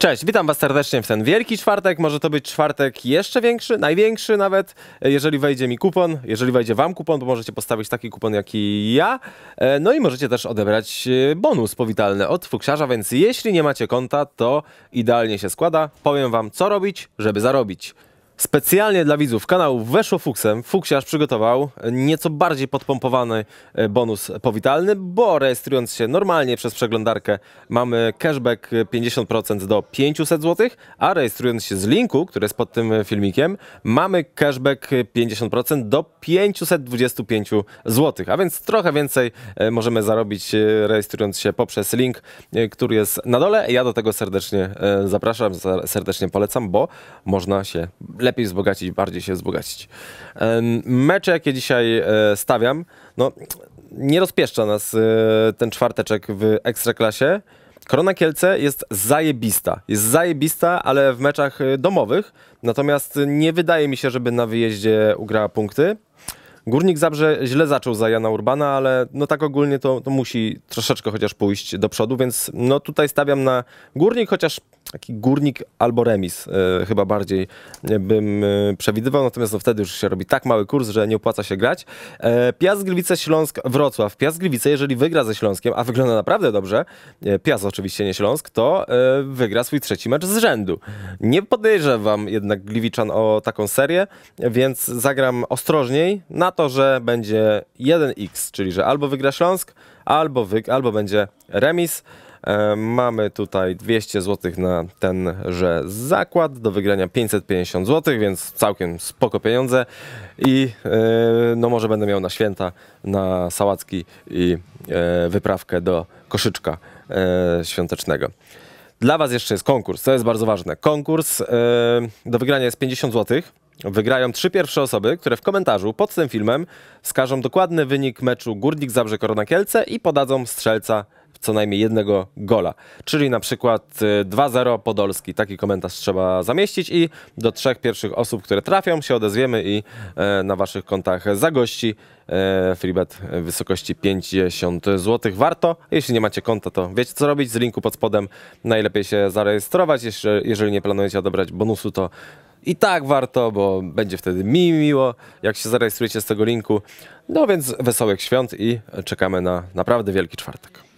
Cześć, witam Was serdecznie w ten wielki czwartek. Może to być czwartek jeszcze większy, największy nawet, jeżeli wejdzie mi kupon, jeżeli wejdzie Wam kupon, to możecie postawić taki kupon jak i ja. E, no i możecie też odebrać e, bonus powitalny od fuksiarza, więc jeśli nie macie konta, to idealnie się składa. Powiem Wam, co robić, żeby zarobić. Specjalnie dla widzów kanału Weszło Fuksem, Fuksiarz przygotował nieco bardziej podpompowany e, bonus powitalny, bo rejestrując się normalnie przez przeglądarkę mamy cashback 50% do 500 zł, a rejestrując się z linku, który jest pod tym filmikiem, mamy cashback 50% do 525 zł, a więc trochę więcej e, możemy zarobić e, rejestrując się poprzez link, który jest na dole. Ja do tego serdecznie zapraszam, serdecznie polecam, bo można się lepiej lepiej wzbogacić, bardziej się wzbogacić. Mecze, jakie dzisiaj e, stawiam, no nie rozpieszcza nas e, ten czwarteczek w Ekstraklasie. Korona Kielce jest zajebista. Jest zajebista, ale w meczach e, domowych. Natomiast nie wydaje mi się, żeby na wyjeździe ugrała punkty. Górnik Zabrze źle zaczął za Jana Urbana, ale no tak ogólnie to, to musi troszeczkę chociaż pójść do przodu, więc no tutaj stawiam na Górnik, chociaż taki górnik albo remis e, chyba bardziej e, bym e, przewidywał, natomiast no wtedy już się robi tak mały kurs, że nie opłaca się grać. E, Piast Gliwice Śląsk Wrocław. Piast Gliwice, jeżeli wygra ze Śląskiem, a wygląda naprawdę dobrze, e, Piast oczywiście nie Śląsk, to e, wygra swój trzeci mecz z rzędu. Nie podejrzewam jednak Gliwiczan o taką serię, więc zagram ostrożniej na to, że będzie 1x, czyli że albo wygra Śląsk, albo, wy, albo będzie remis. E, mamy tutaj 200 zł na tenże zakład, do wygrania 550 zł, więc całkiem spoko pieniądze i e, no może będę miał na święta, na sałatki i e, wyprawkę do koszyczka świątecznego. Dla Was jeszcze jest konkurs, to jest bardzo ważne. Konkurs do wygrania jest 50 zł. Wygrają trzy pierwsze osoby, które w komentarzu pod tym filmem skażą dokładny wynik meczu Górnik Zabrze Korona Kielce i podadzą strzelca co najmniej jednego gola. Czyli na przykład 2-0 y, Podolski. Taki komentarz trzeba zamieścić i do trzech pierwszych osób, które trafią, się odezwiemy i e, na waszych kontach zagości e, freebet w wysokości 50 zł. Warto, jeśli nie macie konta, to wiecie co robić. Z linku pod spodem najlepiej się zarejestrować. Jeżeli nie planujecie odebrać bonusu, to i tak warto, bo będzie wtedy mi miło, jak się zarejestrujecie z tego linku. No więc wesołych świąt i czekamy na naprawdę wielki czwartek.